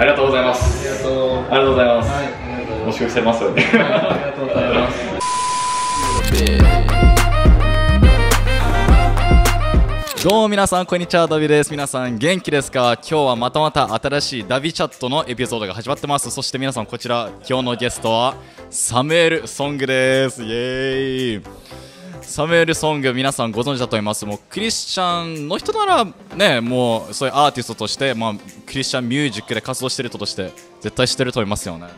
ありがとうございます。ありがとう。ありがとうございます。はい、ありがとうございます。してますよね。ありがとうございます。どうも皆さん、こんにちは、ダビです。皆さん、元気ですか今日はまたまた新しいダビチャットのエピソードが始まってます。そして皆さん、こちら、今日のゲストは、サムエル・ソングです。イェーイサムエル・ソング皆さんご存知だと思いますもうクリスチャンの人ならねもうそういうアーティストとして、まあ、クリスチャンミュージックで活動してる人として絶対知ってると思いますよね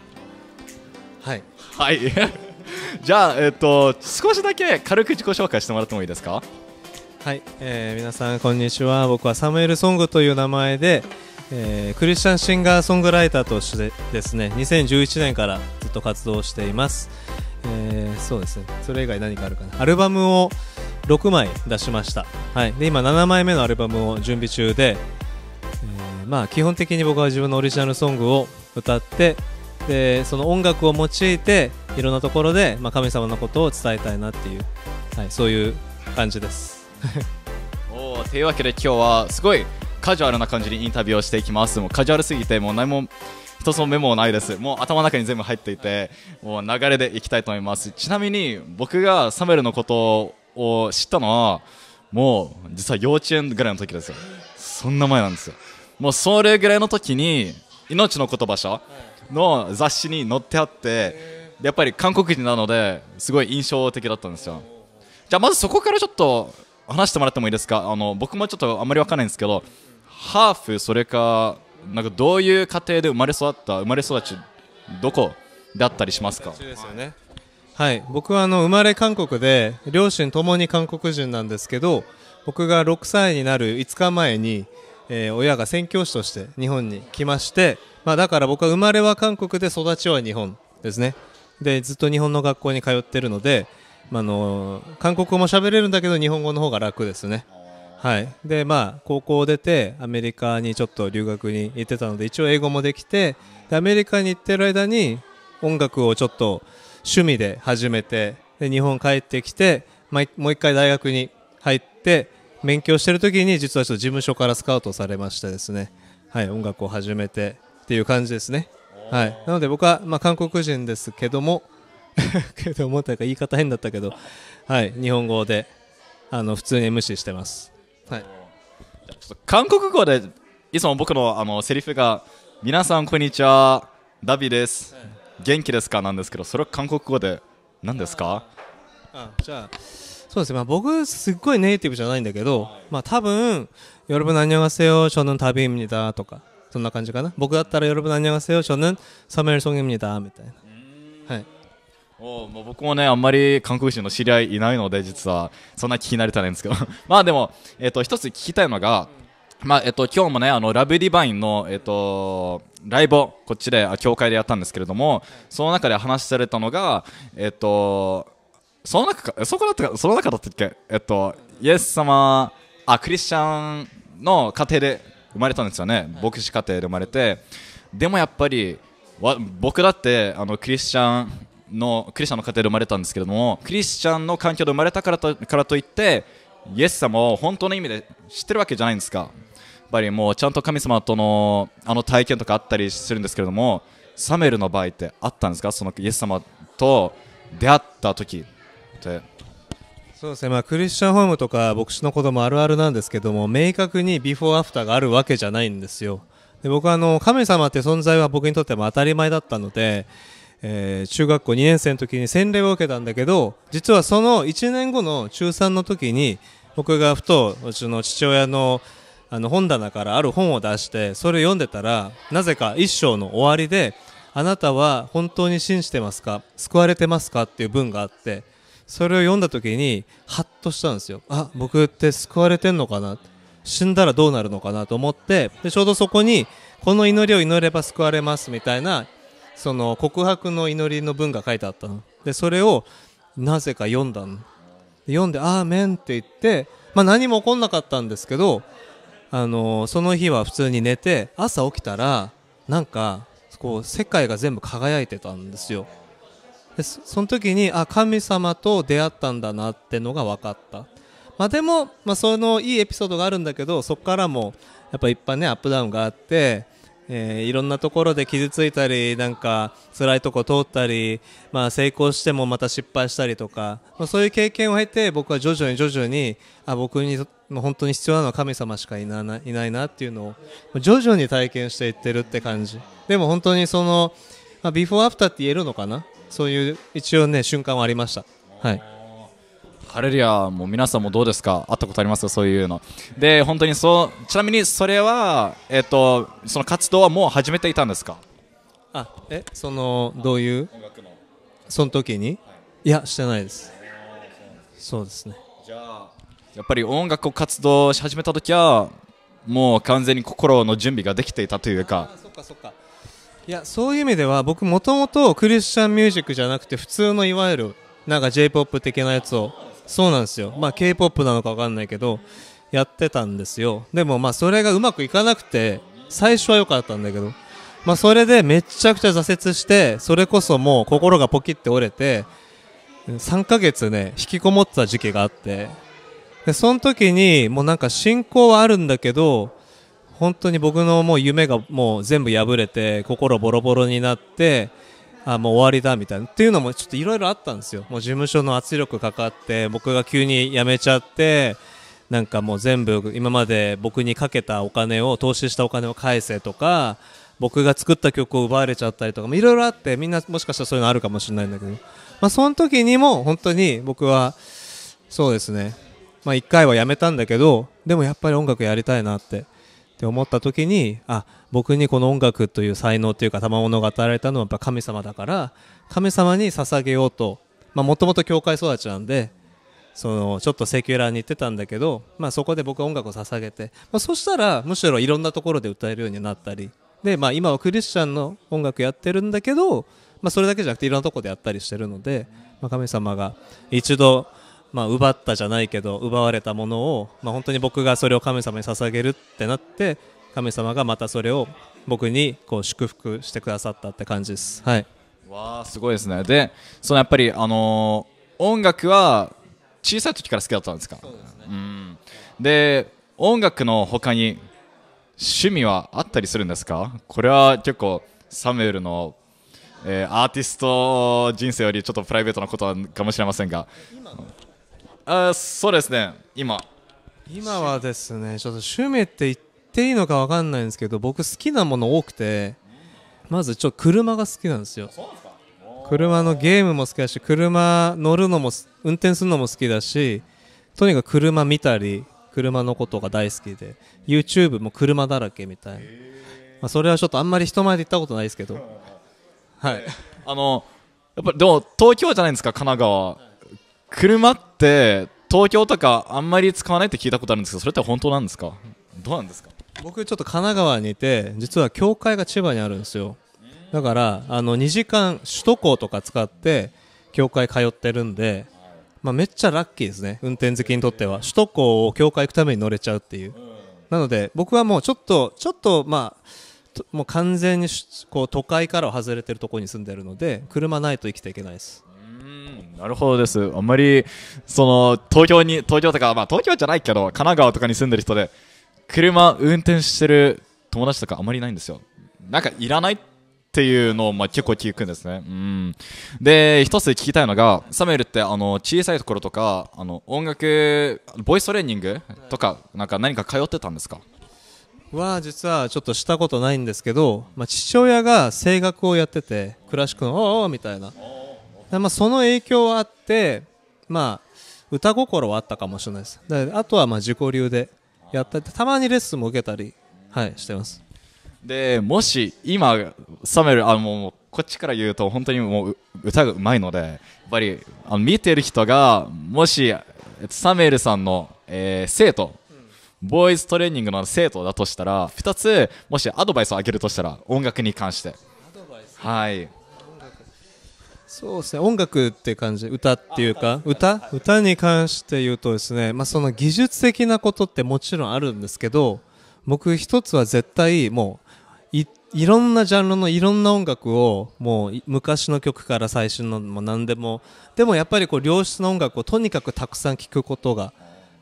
はいはい じゃあ、えっと、少しだけ軽く自己紹介してもらってもいいですかはい、えー、皆さんこんにちは僕はサムエル・ソングという名前で、えー、クリスチャンシンガーソングライターとしてですね2011年からずっと活動していますえー、そうですねそれ以外何かあるかなアルバムを6枚出しました、はい、で今7枚目のアルバムを準備中で、えー、まあ、基本的に僕は自分のオリジナルソングを歌ってでその音楽を用いていろんなところで、まあ、神様のことを伝えたいなっていう、はい、そういう感じです おというわけで今日はすごいカジュアルな感じにインタビューをしていきますもうカジュアルすぎてもう何も一つもメモはないですもう頭の中に全部入っていてもう流れでいきたいと思いますちなみに僕がサメルのことを知ったのはもう実は幼稚園ぐらいの時ですよそんな前なんですよもうそれぐらいの時に「命の言葉書」の雑誌に載ってあってやっぱり韓国人なのですごい印象的だったんですよじゃあまずそこからちょっと話してもらってもいいですかあの僕もちょっとあんまり分かんないんですけどハーフそれかなんかどういう家庭で生まれ育った生まれ育ちどこだったりしますか、ね、はい僕はあの生まれ韓国で両親ともに韓国人なんですけど僕が6歳になる5日前に、えー、親が宣教師として日本に来まして、まあ、だから僕は生まれは韓国で育ちは日本ですねでずっと日本の学校に通ってるので、まあのー、韓国語も喋れるんだけど日本語の方が楽ですね。はいでまあ、高校を出てアメリカにちょっと留学に行ってたので一応英語もできてアメリカに行ってる間に音楽をちょっと趣味で始めてで日本帰ってきて、まあ、もう一回大学に入って勉強してる時に実はちょっと事務所からスカウトされましてですね、はい、音楽を始めてっていう感じですね、はい、なので僕は、まあ、韓国人ですけども けど思ったか言い方変だったけど、はい、日本語であの普通に無視してますはい、ちょっと韓国語でいつも僕のあのセリフが皆さんこんにちはダビです、はい、元気ですかなんですけどそれは韓国語で何ですかあじゃあそうですね、まあ、僕すっごいネイティブじゃないんだけど、まあ、多分「よろぶんにゃがせよ저는다비입니다」とかそんな感じかな僕だったら「よろぶなにゃがせよ저는서멜송입니다」みたいなはいおもう僕もねあんまり韓国人の知り合いいないので実はそんな聞き慣れてないんですけど まあでも、えーと、一つ聞きたいのが、まあえっと、今日もねあのラブディバインの、えっと、ライブをこっちで教会でやったんですけれどもその中で話されたのが、えっと、その中かそこだったかその中だったっけ、えっと、イエス様あクリスチャンの家庭で生まれたんですよね牧師家庭で生まれてでもやっぱりわ僕だってあのクリスチャンのクリスチャンの家庭で生まれたんですけれどもクリスチャンの環境で生まれたからとからといってイエス様を本当の意味で知ってるわけじゃないんですかやっぱりもうちゃんと神様とのあの体験とかあったりするんですけれどもサメルの場合ってあったんですかそのイエス様と出会った時ってそうですね、まあ、クリスチャンホームとか牧師の子供あるあるなんですけども明確にビフォーアフターがあるわけじゃないんですよで僕はあの神様って存在は僕にとっても当たり前だったのでえー、中学校2年生の時に洗礼を受けたんだけど実はその1年後の中3の時に僕がふとうちの父親のあの本棚からある本を出してそれ読んでたらなぜか一章の終わりで「あなたは本当に信じてますか救われてますか?」っていう文があってそれを読んだ時にハッとしたんですよ。あ僕って救われてんのかな死んだらどうなるのかなと思ってでちょうどそこにこの祈りを祈れば救われますみたいなその告白の祈りの文が書いてあったのでそれをなぜか読んだの読んで「アーメン」って言って、まあ、何も起こんなかったんですけどあのその日は普通に寝て朝起きたらなんかこう世界が全部輝いてたんですよでその時にあ神様と出会ったんだなってのが分かった、まあ、でも、まあ、そのいいエピソードがあるんだけどそこからもやっぱいっぱいねアップダウンがあってえー、いろんなところで傷ついたりなんか辛いとこ通ったり、まあ、成功してもまた失敗したりとか、まあ、そういう経験を経て僕は徐々に徐々にあ僕に本当に必要なのは神様しかいないないなっていうのを徐々に体験していってるって感じでも本当にその、まあ、ビフォーアフターって言えるのかなそういう一応ね瞬間はありました。はいハレルヤも皆さんもどうですか会ったことありますかそういうので本当にそうちなみにそれは、えっと、その活動はもう始めていたんですかあえそのどういうその時に、はい、いやしてないですそうですねじゃあやっぱり音楽を活動し始めた時はもう完全に心の準備ができていたというかそっかそっかいやそういう意味では僕もともとクリスチャンミュージックじゃなくて普通のいわゆるなんか J−POP 的なやつをそうなんですよ、まあ、k p o p なのか分かんないけどやってたんですよでもまあそれがうまくいかなくて最初は良かったんだけど、まあ、それでめちゃくちゃ挫折してそれこそもう心がポキって折れて3ヶ月ね引きこもった時期があってでその時にもうなんか信仰はあるんだけど本当に僕のもう夢がもう全部破れて心ボロボロになってあもう終わりだみたいなっていうのもちょっといろいろあったんですよもう事務所の圧力かかって僕が急に辞めちゃってなんかもう全部今まで僕にかけたお金を投資したお金を返せとか僕が作った曲を奪われちゃったりとかいろいろあってみんなもしかしたらそういうのあるかもしれないんだけど、まあ、その時にも本当に僕はそうですね、まあ、1回は辞めたんだけどでもやっぱり音楽やりたいなってって思った時にあ僕にこの音楽という才能というか賜物が与えられたのはやっぱ神様だから神様に捧げようともともと教会育ちなんでそのちょっとセキュラーに行ってたんだけど、まあ、そこで僕は音楽を捧げて、まあ、そしたらむしろいろんなところで歌えるようになったりで、まあ、今はクリスチャンの音楽やってるんだけど、まあ、それだけじゃなくていろんなとこでやったりしてるので、まあ、神様が一度まあ、奪ったじゃないけど奪われたものを、まあ、本当に僕がそれを神様に捧げるってなって神様がまたそれを僕にこう祝福してくださったって感じです。はい、わあすごいですねでそのやっぱり、あのー、音楽は小さい時から好きだったんですかそうですね、うんで音楽の他に趣味はあったりするんですかこれは結構サムエルの、えー、アーティスト人生よりちょっとプライベートなことかもしれませんが今のあそうですね今今はですねちょっと趣味って言っていいのか分かんないんですけど僕好きなもの多くてまずちょっと車が好きなんですよ車のゲームも好きだし車乗るのも運転するのも好きだしとにかく車見たり車のことが大好きで YouTube も車だらけみたいな、まあ、それはちょっとあんまり人前で行ったことないですけどはいあのやっぱりでも東京じゃないですか神奈川車って東京とかあんまり使わないって聞いたことあるんですけどそれって本当なんですかどうなんですか僕ちょっと神奈川にいて実は教会が千葉にあるんですよだからあの2時間首都高とか使って教会通ってるんで、まあ、めっちゃラッキーですね運転好きにとっては首都高を教会行くために乗れちゃうっていうなので僕はもうちょっとちょっとまあもう完全にこう都会からは外れてるところに住んでるので車ないと生きていけないですうんなるほどですあんまりその東京に東京とか、まあ、東京じゃないけど神奈川とかに住んでる人で車運転してる友達とかあまりないんですよなんかいらないっていうのを、まあ、結構聞くんですね。うん。で、一つ聞きたいのが、サムエルって、あの、小さいところとか、あの、音楽、ボイストレーニングとか、なんか何か通ってたんですかは、実はちょっとしたことないんですけど、まあ、父親が声楽をやってて、クラシックの、おーおーみたいな。まあ、その影響はあって、まあ、歌心はあったかもしれないです。あとはまあ自己流でやったり、たまにレッスンも受けたり、はい、してます。で、もし今、サメル、あの、こっちから言うと本当にもう歌がうまいので、やっぱりあの見てる人が、もしサメルさんの、えー、生徒、ボーイズトレーニングの生徒だとしたら、2つ、もしアドバイスをあげるとしたら、音楽に関して。はい。そうですね音楽って感じ歌っていうか歌、歌に関して言うとですね、まあ、その技術的なことってもちろんあるんですけど僕一つは絶対もういいろんなジャンルのいろんな音楽をもう昔の曲から最新のも何でもでもやっぱりこう良質な音楽をとにかくたくさん聴くことが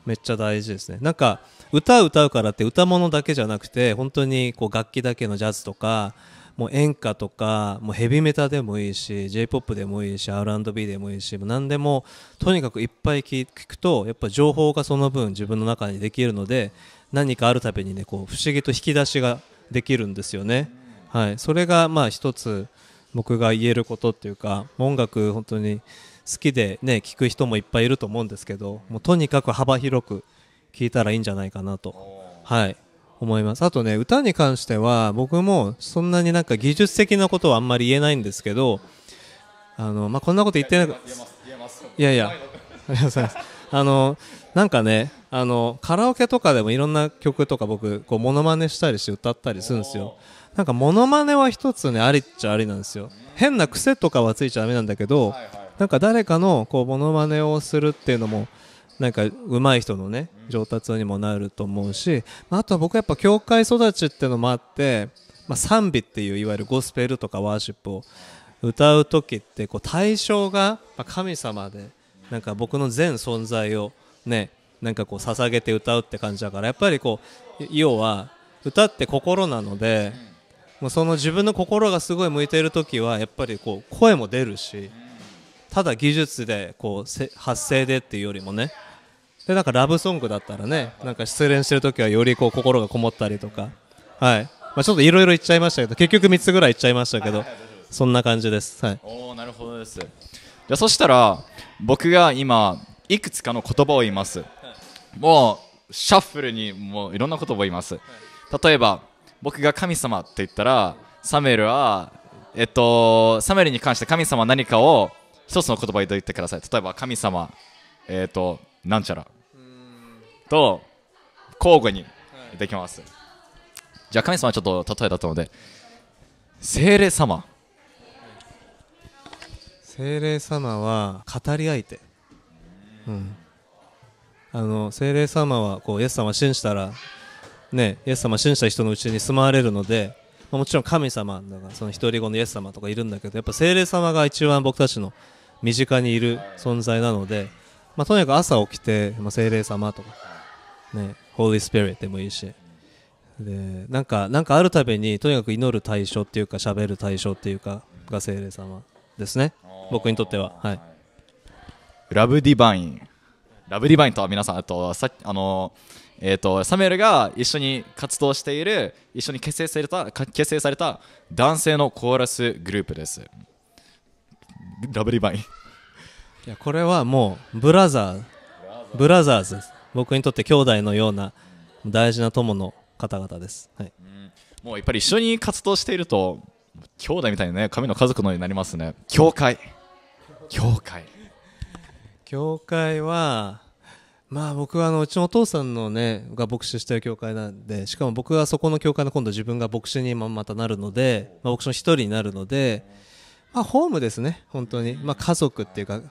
めっちゃ大事ですねなんか歌歌うからって歌物だけじゃなくて本当にこう楽器だけのジャズとかもう演歌とかもうヘビメタでもいいし j p o p でもいいし R&B でもいいし何でもとにかくいっぱい聞くとやっぱ情報がその分自分の中にできるので何かあるたびにねこう不思議と引き出しができるんですよね。はい、それがまあ一つ僕が言えることっていうか音楽本当に好きでね聴く人もいっぱいいると思うんですけどもうとにかく幅広く聴いたらいいんじゃないかなと。はい思います。あとね、歌に関しては、僕もそんなになんか技術的なことはあんまり言えないんですけど、あの、まあ、こんなこと言ってなく、いやいや、ありがとうございます。あの、なんかね、あの、カラオケとかでもいろんな曲とか僕、こう、モノマネしたりして歌ったりするんですよ。なんか、モノマネは一つね、ありっちゃありなんですよ。変な癖とかはついちゃだめなんだけど、なんか誰かの、こう、モノマネをするっていうのも、なんか上手い人のね上達にもなると思うし、まあ、とは僕やっぱ教会育ちってのもあって、まあ、賛美っていういわゆるゴスペルとかワーシップを歌う時ってこう対象が神様でなんか僕の全存在をねなんかこう捧げて歌うって感じだからやっぱりこう要は歌って心なのでもうその自分の心がすごい向いている時はやっぱりこう声も出るしただ技術でこう発声でっていうよりもねでなんかラブソングだったらねなんか失恋してる時はよりこう心がこもったりとかはいまあ、ちょっといろいろ言っちゃいましたけど結局3つぐらい言っちゃいましたけど、はいはいはい、そんな感じです、はい、おなるほどですじゃそしたら僕が今いくつかの言葉を言います、はい、もうシャッフルにもういろんな言葉を言います、はい、例えば僕が神様って言ったらサメルはえっとサメルに関して神様は何かを一つの言葉で言ってください例えば神様えっとなんちゃらと交互にできます、はい、じゃあ神様ちょっと例えだったので精霊様精霊様は語り相手、うん、あの精霊様はこうイエス様を信じたらねイエス様を信じた人のうちに住まわれるのでもちろん神様だからその一人子のイエス様とかいるんだけどやっぱ精霊様が一番僕たちの身近にいる存在なのでまあ、とにかく朝起きて、まあ、精霊様とか、ね、ホーリースピリットでもいいし、でなんかなんかあるたびにとにかく祈る対象っていうか喋る対象っていうかが精霊様ですね僕にとっては、はい、ラブディバインラブディバインとは皆さんあとさあのえーと、サメエルが一緒に活動している一緒に結成された結成された男性のコーラスグループですラブディバインいやこれはもうブラザーブラザーズです僕にとって兄弟のような大事な友の方々です、はい、もうやっぱり一緒に活動していると兄弟みたいにね神の家族のようになりますね教会教会教会はまあ僕はあのうちのお父さんのねが牧師してる教会なんでしかも僕はそこの教会の今度自分が牧師にまたなるので、まあ、牧師の一人になるので、まあ、ホームですね本当に、まあ、家族っていうか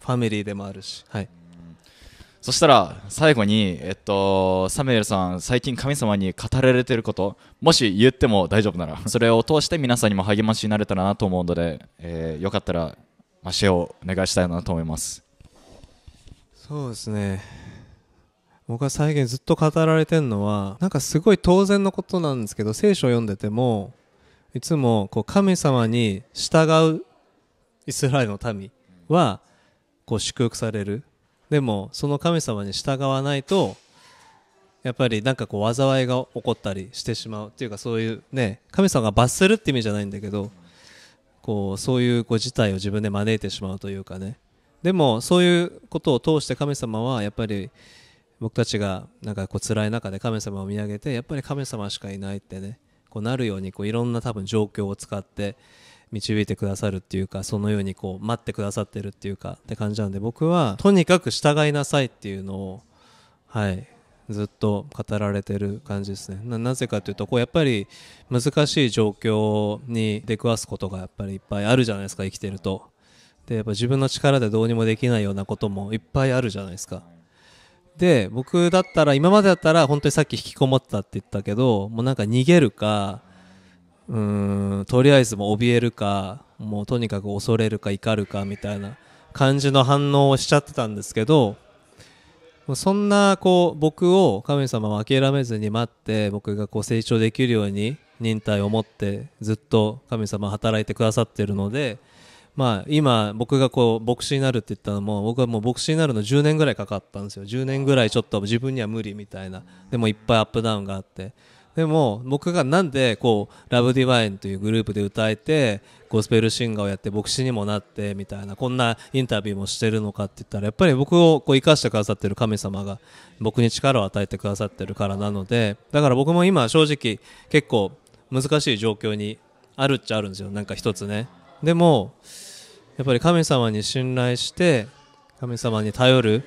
ファミリーでもあるし、はい、そしたら最後に、えっと、サムエルさん最近神様に語られてることもし言っても大丈夫ならそれを通して皆さんにも励ましになれたらなと思うので、えー、よかったらまシェをお願いしたいなと思いますそうですね僕は最近ずっと語られてるのはなんかすごい当然のことなんですけど聖書を読んでてもいつもこう神様に従うイスラエルの民はこう祝福されるでもその神様に従わないとやっぱりなんかこう災いが起こったりしてしまうっていうかそういうね神様が罰するって意味じゃないんだけどこうそういう事態を自分で招いてしまうというかねでもそういうことを通して神様はやっぱり僕たちがなんかこう辛い中で神様を見上げてやっぱり神様しかいないってねこうなるようにこういろんな多分状況を使って導いてくださるっていうかそのようにこう待ってくださってるっていうかって感じなんで僕はとにかく従いなさいっていうのをはいずっと語られてる感じですねなぜかというとこうやっぱり難しい状況に出くわすことがやっぱりいっぱいあるじゃないですか生きてるとでやっぱ自分の力でどうにもできないようなこともいっぱいあるじゃないですかで僕だったら今までだったら本当にさっき引きこもったって言ったけどもうなんか逃げるかうんとりあえずもう怯えるかもうとにかく恐れるか怒るかみたいな感じの反応をしちゃってたんですけどそんなこう僕を神様は諦めずに待って僕がこう成長できるように忍耐を持ってずっと神様働いてくださってるので、まあ、今僕がこう牧師になるって言ったのも僕はもう牧師になるの10年ぐらいかかったんですよ10年ぐらいちょっと自分には無理みたいなでもいっぱいアップダウンがあってでも僕がなんでこうラブディバインというグループで歌えてゴスペルシンガーをやって牧師にもなってみたいなこんなインタビューもしてるのかって言ったらやっぱり僕をこう生かしてくださってる神様が僕に力を与えてくださってるからなのでだから僕も今正直結構難しい状況にあるっちゃあるんですよなんか一つねでもやっぱり神様に信頼して神様に頼る、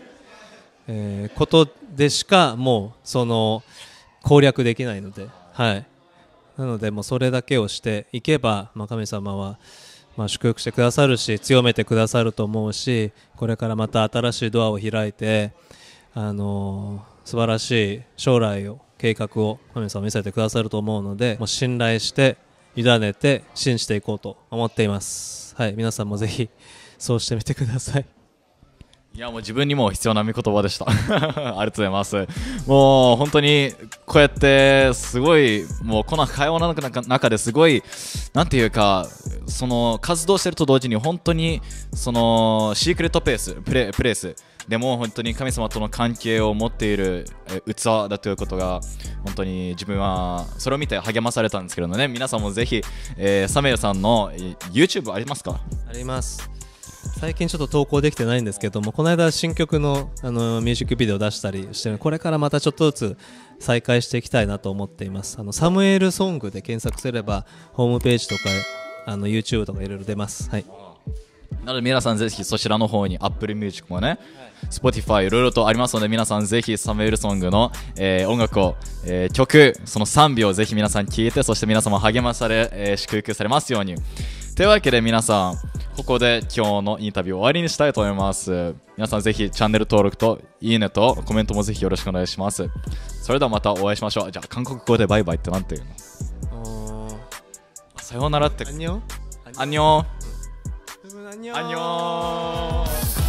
えことでしかもうその。攻略できないので、はい、なのでもうそれだけをしていけば、まあ、神様は、まあ、祝福してくださるし強めてくださると思うしこれからまた新しいドアを開いて、あのー、素晴らしい将来を計画を神様見せてくださると思うのでもう信頼して委ねて信じていこうと思っています。はい、皆さんもぜひそうしてみてください。いやもう自分にも必要な見言葉でした ありがとうございますもう本当にこうやってすごいもうこの会話の中ですごいなんていうかその活動してると同時に本当にそのシークレットペースプレプレースでも本当に神様との関係を持っている器だということが本当に自分はそれを見て励まされたんですけどね皆さんもぜひ、えー、サメルさんの YouTube ありますかあります最近ちょっと投稿できてないんですけどもこの間新曲のあのミュージックビデオ出したりしてこれからまたちょっとずつ再開していきたいなと思っていますあのサムエルソングで検索すればホームページとかあの YouTube とかいろいろ出ますはいなので皆さんぜひそちらの方に Apple Music もね、はい、Spotify いろいろとありますので皆さんぜひサムエルソングの、えー、音楽を、えー、曲その賛美をぜひ皆さん聴いてそして皆様励まされ、えー、祝福されますようにというわけで皆さんここで今日のインタビュー終わりにしたいと思います。皆さんぜひチャンネル登録といいねとコメントもぜひよろしくお願いします。それではまたお会いしましょう。じゃあ韓国語でバイバイってなんて言うのさようならって。あんにょあんにょあんにょ